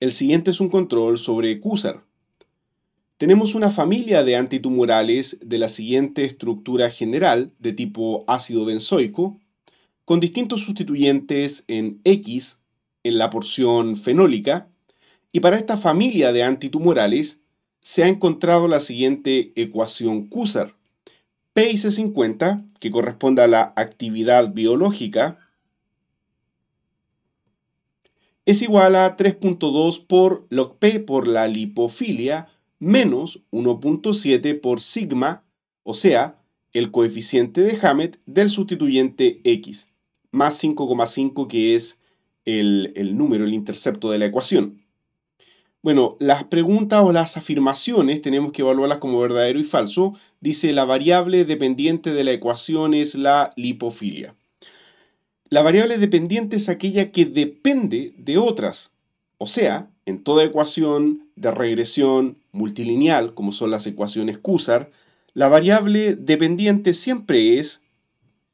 El siguiente es un control sobre Cusar. Tenemos una familia de antitumorales de la siguiente estructura general de tipo ácido benzoico, con distintos sustituyentes en X, en la porción fenólica, y para esta familia de antitumorales se ha encontrado la siguiente ecuación Cusar. PIC50, que corresponde a la actividad biológica, es igual a 3.2 por log P por la lipofilia menos 1.7 por sigma, o sea, el coeficiente de Hammett del sustituyente X, más 5,5 que es el número, el intercepto de la ecuación. Bueno, las preguntas o las afirmaciones tenemos que evaluarlas como verdadero y falso. Dice la variable dependiente de la ecuación es la lipofilia. La variable dependiente es aquella que depende de otras. O sea, en toda ecuación de regresión multilineal, como son las ecuaciones Cusar, la variable dependiente siempre es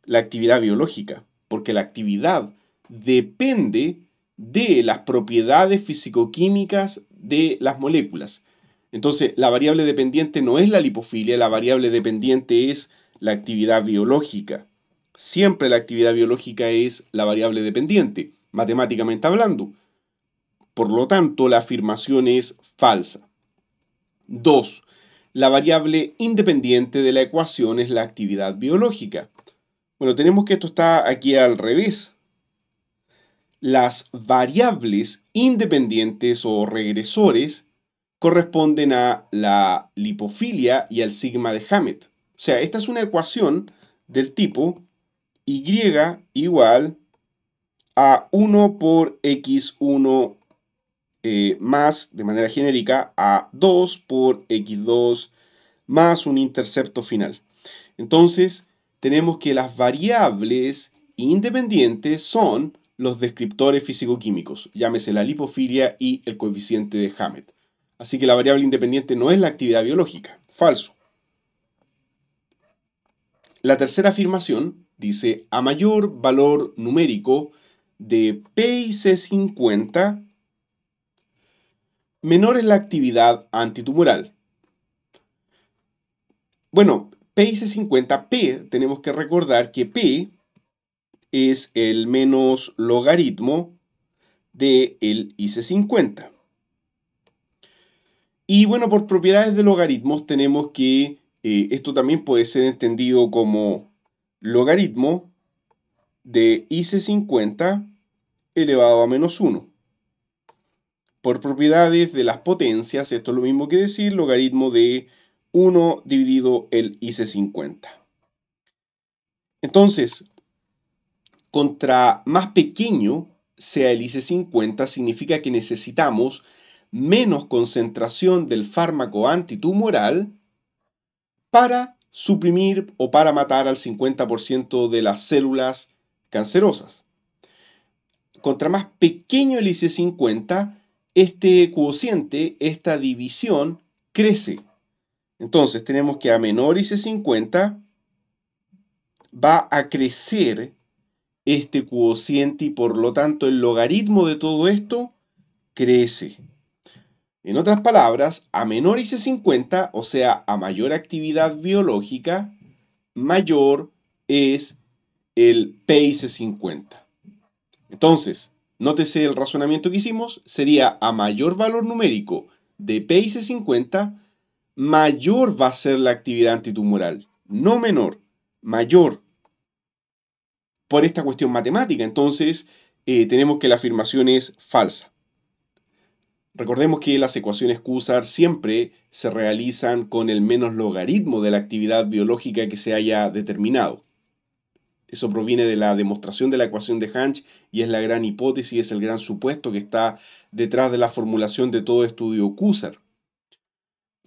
la actividad biológica, porque la actividad depende de las propiedades fisicoquímicas de las moléculas. Entonces, la variable dependiente no es la lipofilia, la variable dependiente es la actividad biológica. Siempre la actividad biológica es la variable dependiente, matemáticamente hablando. Por lo tanto, la afirmación es falsa. 2. La variable independiente de la ecuación es la actividad biológica. Bueno, tenemos que esto está aquí al revés. Las variables independientes o regresores corresponden a la lipofilia y al sigma de Hammett. O sea, esta es una ecuación del tipo y igual a 1 por x1 eh, más, de manera genérica, a 2 por x2 más un intercepto final. Entonces, tenemos que las variables independientes son los descriptores físico-químicos, llámese la lipofilia y el coeficiente de Hammett. Así que la variable independiente no es la actividad biológica. Falso. La tercera afirmación Dice, a mayor valor numérico de PIC50, menor es la actividad antitumoral. Bueno, PIC50, P, tenemos que recordar que P es el menos logaritmo del el IC50. Y bueno, por propiedades de logaritmos tenemos que eh, esto también puede ser entendido como logaritmo de IC50 elevado a menos 1. Por propiedades de las potencias, esto es lo mismo que decir logaritmo de 1 dividido el IC50. Entonces, contra más pequeño sea el IC50, significa que necesitamos menos concentración del fármaco antitumoral para suprimir o para matar al 50% de las células cancerosas. Contra más pequeño el IC50, este cociente, esta división, crece. Entonces tenemos que a menor IC50 va a crecer este cociente y por lo tanto el logaritmo de todo esto crece. En otras palabras, a menor IC50, o sea, a mayor actividad biológica, mayor es el PIC50. Entonces, nótese el razonamiento que hicimos, sería a mayor valor numérico de PIC50, mayor va a ser la actividad antitumoral, no menor, mayor, por esta cuestión matemática. Entonces, eh, tenemos que la afirmación es falsa. Recordemos que las ecuaciones cusar siempre se realizan con el menos logaritmo de la actividad biológica que se haya determinado. Eso proviene de la demostración de la ecuación de Hanch y es la gran hipótesis, es el gran supuesto que está detrás de la formulación de todo estudio Cusar.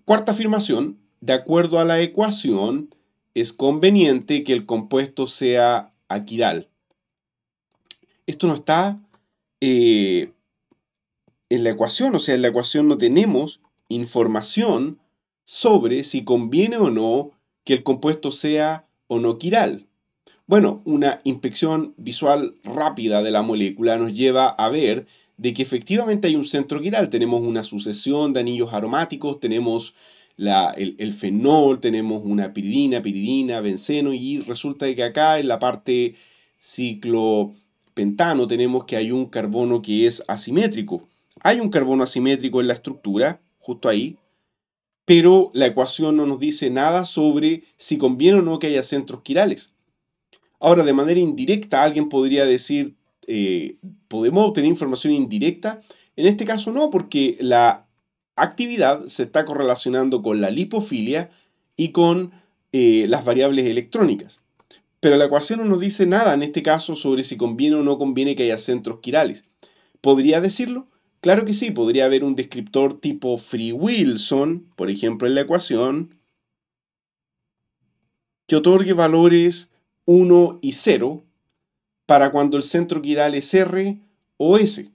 Cuarta afirmación, de acuerdo a la ecuación, es conveniente que el compuesto sea aquiral. Esto no está eh, en la ecuación, o sea, en la ecuación no tenemos información sobre si conviene o no que el compuesto sea o no quiral. Bueno, una inspección visual rápida de la molécula nos lleva a ver de que efectivamente hay un centro quiral. Tenemos una sucesión de anillos aromáticos, tenemos el, fenol, tenemos una piridina, piridina, benceno, y resulta que acá en la parte ciclopentano tenemos que hay un carbono que es asimétrico. Hay un carbono asimétrico en la estructura, justo ahí, pero la ecuación no nos dice nada sobre si conviene o no que haya centros quirales. Ahora, de manera indirecta, alguien podría decir, eh, ¿podemos obtener información indirecta? En este caso no, porque la actividad se está correlacionando con la lipofilia y con eh, las variables electrónicas. Pero la ecuación no nos dice nada en este caso sobre si conviene o no conviene que haya centros quirales. ¿Podría decirlo? Claro que sí, podría haber un descriptor tipo Free Wilson, por ejemplo, en la ecuación, que otorgue valores 1 y 0 para cuando el centro quiral es R o S.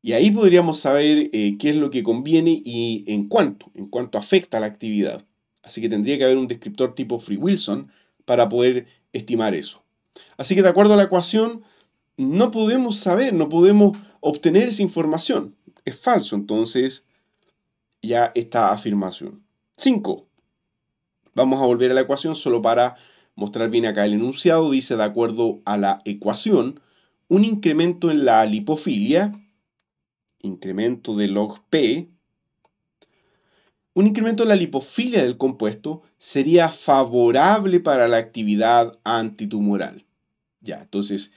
Y ahí podríamos saber eh, qué es lo que conviene y en cuánto, en cuánto afecta la actividad. Así que tendría que haber un descriptor tipo Free Wilson para poder estimar eso. Así que de acuerdo a la ecuación, no podemos saber, no podemos obtener esa información. Es falso entonces ya esta afirmación. 5. Vamos a volver a la ecuación solo para mostrar bien acá el enunciado. Dice, de acuerdo a la ecuación, un incremento en la lipofilia, incremento de log P, un incremento en la lipofilia del compuesto sería favorable para la actividad antitumoral. Ya, entonces,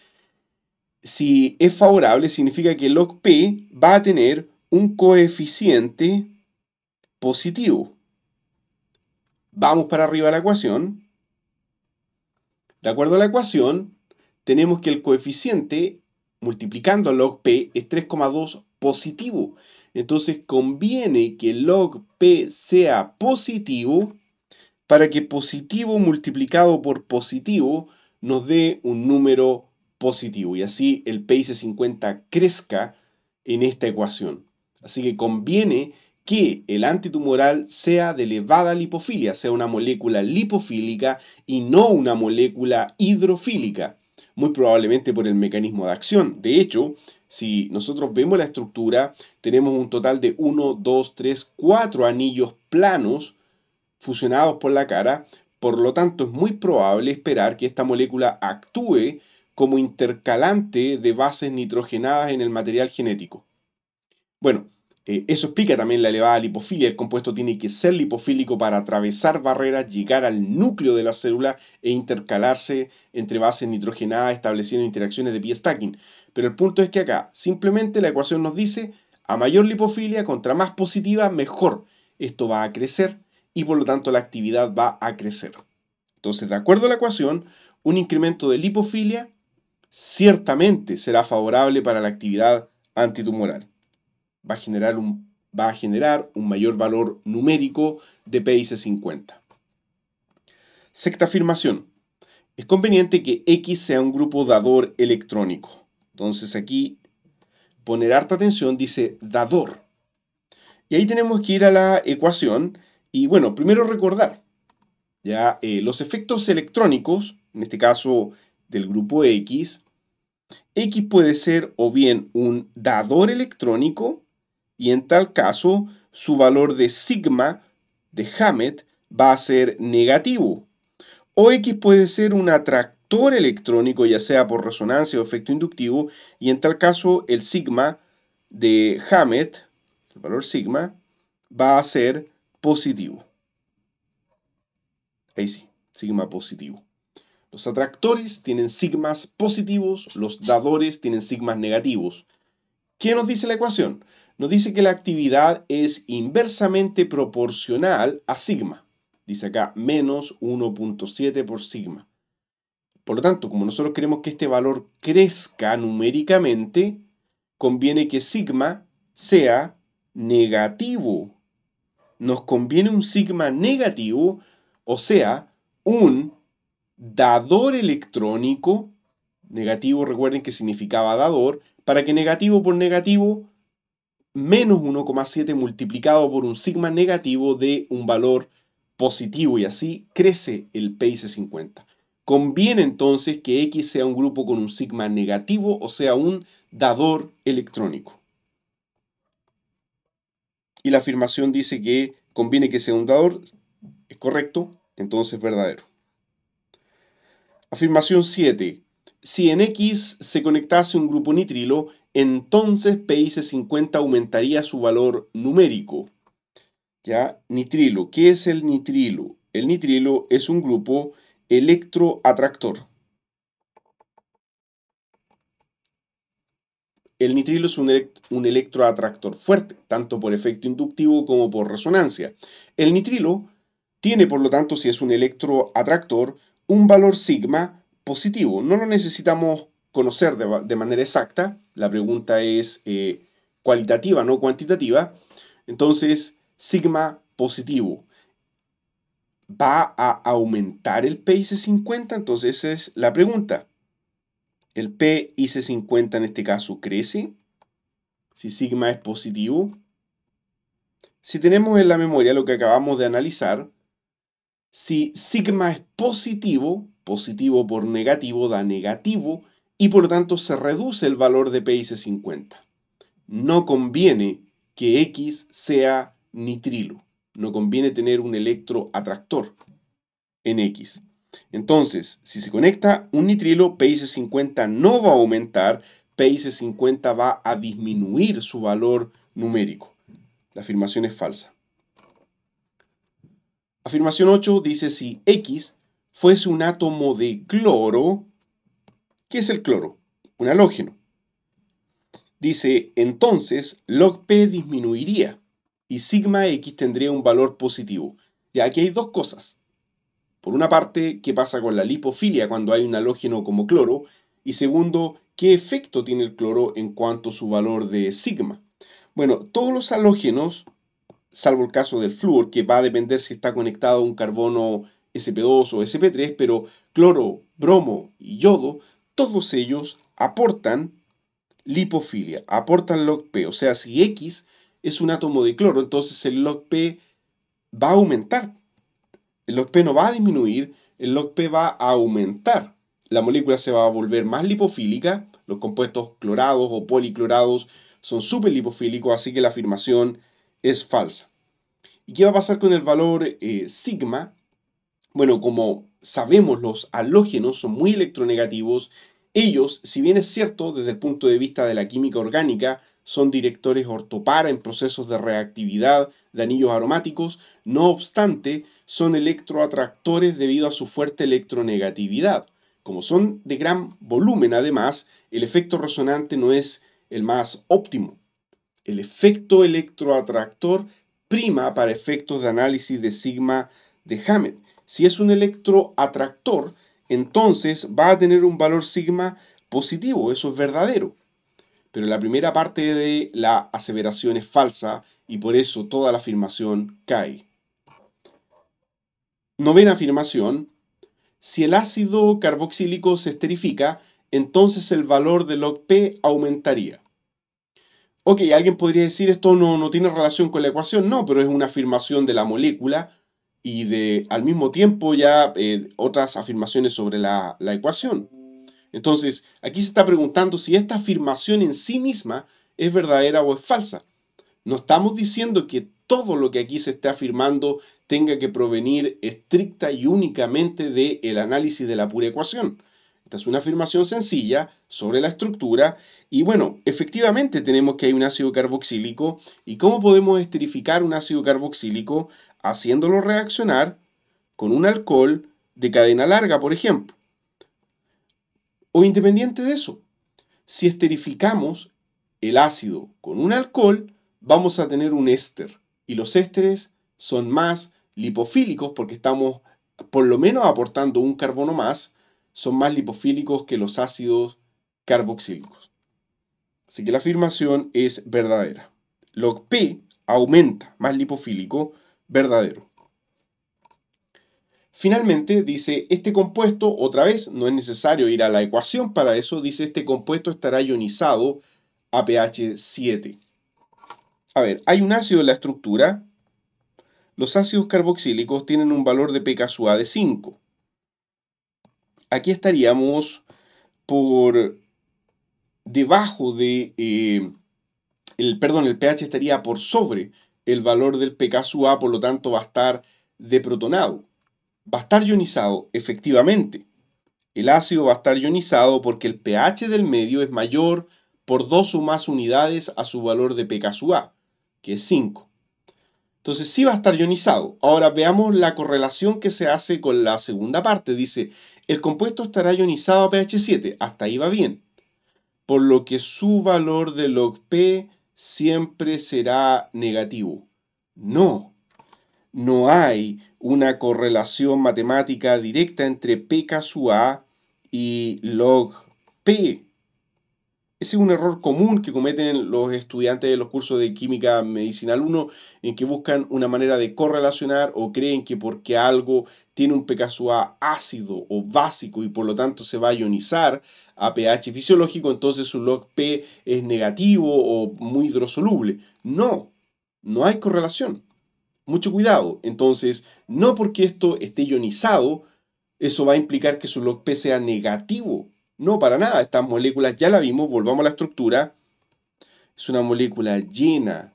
si es favorable, significa que log P va a tener un coeficiente positivo. Vamos para arriba a la ecuación. De acuerdo a la ecuación, tenemos que el coeficiente, multiplicando log P, es 3,2 positivo. Entonces conviene que log P sea positivo para que positivo multiplicado por positivo nos dé un número positivo positivo y así el PIC50 crezca en esta ecuación. Así que conviene que el antitumoral sea de elevada lipofilia, sea una molécula lipofílica y no una molécula hidrofílica, muy probablemente por el mecanismo de acción. De hecho, si nosotros vemos la estructura, tenemos un total de 1, 2, 3, 4 anillos planos fusionados por la cara, por lo tanto es muy probable esperar que esta molécula actúe como intercalante de bases nitrogenadas en el material genético. Bueno, eh, eso explica también la elevada lipofilia. El compuesto tiene que ser lipofílico para atravesar barreras, llegar al núcleo de la célula e intercalarse entre bases nitrogenadas, estableciendo interacciones de pie stacking Pero el punto es que acá simplemente la ecuación nos dice a mayor lipofilia, contra más positiva, mejor. Esto va a crecer y por lo tanto la actividad va a crecer. Entonces, de acuerdo a la ecuación, un incremento de lipofilia ciertamente será favorable para la actividad antitumoral. Va a generar un, va a generar un mayor valor numérico de PIC50. Sexta afirmación. Es conveniente que X sea un grupo dador electrónico. Entonces aquí poner harta atención dice dador. Y ahí tenemos que ir a la ecuación y bueno, primero recordar ya eh, los efectos electrónicos, en este caso del grupo X, X puede ser o bien un dador electrónico, y en tal caso su valor de sigma de Hammett va a ser negativo. O X puede ser un atractor electrónico, ya sea por resonancia o efecto inductivo, y en tal caso el sigma de Hammett, el valor sigma, va a ser positivo. Ahí sí, sigma positivo. Los atractores tienen sigmas positivos, los dadores tienen sigmas negativos. ¿Qué nos dice la ecuación? Nos dice que la actividad es inversamente proporcional a sigma. Dice acá menos 1.7 por sigma. Por lo tanto, como nosotros queremos que este valor crezca numéricamente, conviene que sigma sea negativo. Nos conviene un sigma negativo, o sea, un dador electrónico, negativo recuerden que significaba dador, para que negativo por negativo, menos 1,7 multiplicado por un sigma negativo de un valor positivo y así crece el PIC 50. Conviene entonces que X sea un grupo con un sigma negativo, o sea, un dador electrónico. Y la afirmación dice que conviene que sea un dador, es correcto, entonces verdadero. Afirmación 7. Si en X se conectase un grupo nitrilo, entonces PIC50 aumentaría su valor numérico. ¿Ya? Nitrilo. ¿Qué es el nitrilo? El nitrilo es un grupo electroatractor. El nitrilo es un, un, electroatractor fuerte, tanto por efecto inductivo como por resonancia. El nitrilo tiene, por lo tanto, si es un electroatractor, un valor sigma positivo. No lo necesitamos conocer de, manera exacta, la pregunta es eh, cualitativa, no cuantitativa. Entonces, sigma positivo va a aumentar el PIC50? Entonces es la pregunta. ¿El PIC50 en este caso crece? Si sigma es positivo. Si tenemos en la memoria lo que acabamos de analizar, si sigma es positivo, positivo por negativo da negativo y por lo tanto se reduce el valor de PIC50. No conviene que X sea nitrilo. No conviene tener un electroatractor en X. Entonces, si se conecta un nitrilo, PIC50 no va a aumentar, PIC50 va a disminuir su valor numérico. La afirmación es falsa. Afirmación 8 dice si X fuese un átomo de cloro, ¿qué es el cloro? Un halógeno. Dice, entonces log P disminuiría y sigma X tendría un valor positivo. Ya aquí hay dos cosas. Por una parte, ¿qué pasa con la lipofilia cuando hay un halógeno como cloro? Y segundo, ¿qué efecto tiene el cloro en cuanto a su valor de sigma? Bueno, todos los halógenos salvo el caso del flúor, que va a depender si está conectado a un carbono SP2 o SP3, pero cloro, bromo y yodo, todos ellos aportan lipofilia, aportan log-P. O sea, si X es un átomo de cloro, entonces el log-P va a aumentar. El log-P no va a disminuir, el log-P va a aumentar. La molécula se va a volver más lipofílica, los compuestos clorados o policlorados son súper lipofílicos, así que la afirmación es falsa. ¿Y qué va a pasar con el valor eh, sigma? Bueno, como sabemos, los halógenos son muy electronegativos. Ellos, si bien es cierto, desde el punto de vista de la química orgánica, son directores ortopara en procesos de reactividad de anillos aromáticos, no obstante, son electroatractores debido a su fuerte electronegatividad. Como son de gran volumen, además, el efecto resonante no es el más óptimo. El efecto electroatractor prima para efectos de análisis de sigma de Hammett. Si es un electroatractor, entonces va a tener un valor sigma positivo, eso es verdadero. Pero la primera parte de la aseveración es falsa y por eso toda la afirmación cae. Novena afirmación. Si el ácido carboxílico se esterifica, entonces el valor de log P aumentaría. Ok, alguien podría decir esto no, tiene relación con la ecuación, no, pero es una afirmación de la molécula y de al mismo tiempo ya eh, otras afirmaciones sobre la, ecuación. Entonces, aquí se está preguntando si esta afirmación en sí misma es verdadera o es falsa. No estamos diciendo que todo lo que aquí se está afirmando tenga que provenir estricta y únicamente del el análisis de la pura ecuación. Esta es una afirmación sencilla sobre la estructura y bueno, efectivamente tenemos que hay un ácido carboxílico y cómo podemos esterificar un ácido carboxílico haciéndolo reaccionar con un alcohol de cadena larga, por ejemplo. O independiente de eso, si esterificamos el ácido con un alcohol, vamos a tener un éster y los ésteres son más lipofílicos porque estamos por lo menos aportando un carbono más son más lipofílicos que los ácidos carboxílicos. Así que la afirmación es verdadera. Log P aumenta, más lipofílico, verdadero. Finalmente dice, este compuesto, otra vez, no es necesario ir a la ecuación para eso, dice, este compuesto estará ionizado a pH 7. A ver, hay un ácido en la estructura. Los ácidos carboxílicos tienen un valor de pKa de 5 aquí estaríamos por debajo de, eh, el, perdón, el pH estaría por sobre el valor del pKa, por lo tanto va a estar deprotonado. Va a estar ionizado, efectivamente. El ácido va a estar ionizado porque el pH del medio es mayor por dos o más unidades a su valor de pKa, que es 5. Entonces sí va a estar ionizado. Ahora veamos la correlación que se hace con la segunda parte. Dice, el compuesto estará ionizado a pH 7, hasta ahí va bien, por lo que su valor de log P siempre será negativo. No, no hay una correlación matemática directa entre P y log P ese es un error común que cometen los estudiantes de los cursos de química medicinal 1, en que buscan una manera de correlacionar o creen que porque algo tiene un pKa ácido o básico y por lo tanto se va a ionizar a pH fisiológico, entonces su log P es negativo o muy hidrosoluble. No, no hay correlación. Mucho cuidado. Entonces, no porque esto esté ionizado, eso va a implicar que su log P sea negativo no, para nada. Estas moléculas ya la vimos, volvamos a la estructura. Es una molécula llena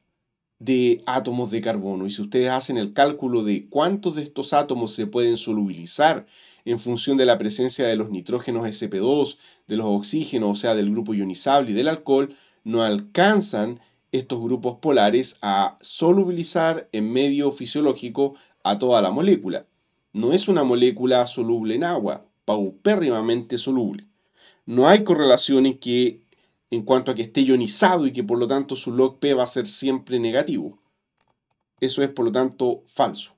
de átomos de carbono. Y si ustedes hacen el cálculo de cuántos de estos átomos se pueden solubilizar en función de la presencia de los nitrógenos SP2, de los oxígenos, o sea, del grupo ionizable y del alcohol, no alcanzan estos grupos polares a solubilizar en medio fisiológico a toda la molécula. No es una molécula soluble en agua, paupérrimamente soluble no hay correlaciones que, en cuanto a que esté ionizado y que por lo tanto su log P va a ser siempre negativo. Eso es por lo tanto falso.